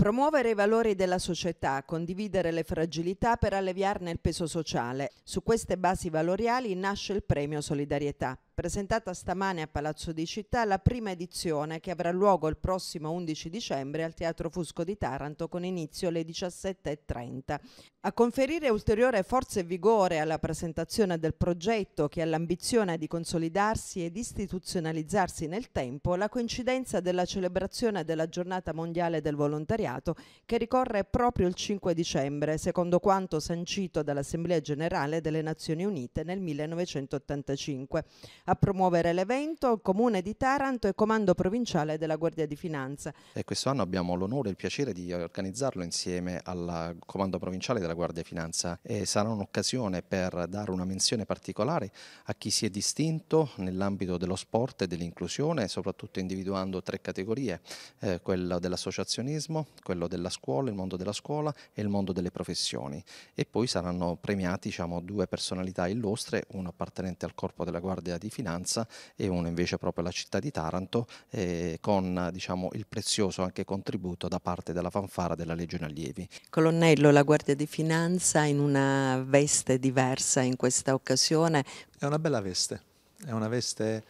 Promuovere i valori della società, condividere le fragilità per alleviarne il peso sociale. Su queste basi valoriali nasce il premio Solidarietà presentata stamane a Palazzo di Città la prima edizione che avrà luogo il prossimo 11 dicembre al Teatro Fusco di Taranto con inizio alle 17.30. A conferire ulteriore forza e vigore alla presentazione del progetto che ha l'ambizione di consolidarsi ed istituzionalizzarsi nel tempo, la coincidenza della celebrazione della giornata mondiale del volontariato che ricorre proprio il 5 dicembre, secondo quanto sancito dall'Assemblea generale delle Nazioni Unite nel 1985. A promuovere l'evento Comune di Taranto e Comando Provinciale della Guardia di Finanza. E anno abbiamo l'onore e il piacere di organizzarlo insieme al Comando Provinciale della Guardia di Finanza e sarà un'occasione per dare una menzione particolare a chi si è distinto nell'ambito dello sport e dell'inclusione, soprattutto individuando tre categorie, eh, quella dell'associazionismo, quello della scuola, il mondo della scuola e il mondo delle professioni. E poi saranno premiati diciamo, due personalità illustre, uno appartenente al corpo della Guardia di Finanza Finanza e uno invece proprio alla città di Taranto eh, con diciamo, il prezioso anche contributo da parte della fanfara della Legione Allievi. Colonnello, la Guardia di Finanza in una veste diversa in questa occasione. È una bella veste, è una veste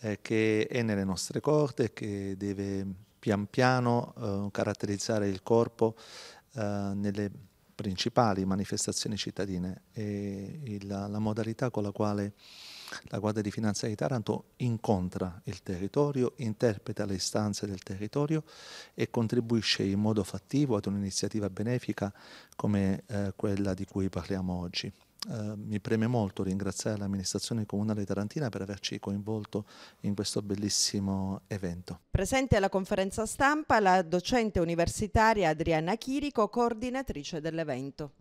eh, che è nelle nostre corde, che deve pian piano eh, caratterizzare il corpo eh, nelle principali manifestazioni cittadine e la, la modalità con la quale la Guardia di Finanza di Taranto incontra il territorio, interpreta le istanze del territorio e contribuisce in modo fattivo ad un'iniziativa benefica come eh, quella di cui parliamo oggi. Eh, mi preme molto ringraziare l'amministrazione comunale tarantina per averci coinvolto in questo bellissimo evento. Presente alla conferenza stampa la docente universitaria Adriana Chirico, coordinatrice dell'evento.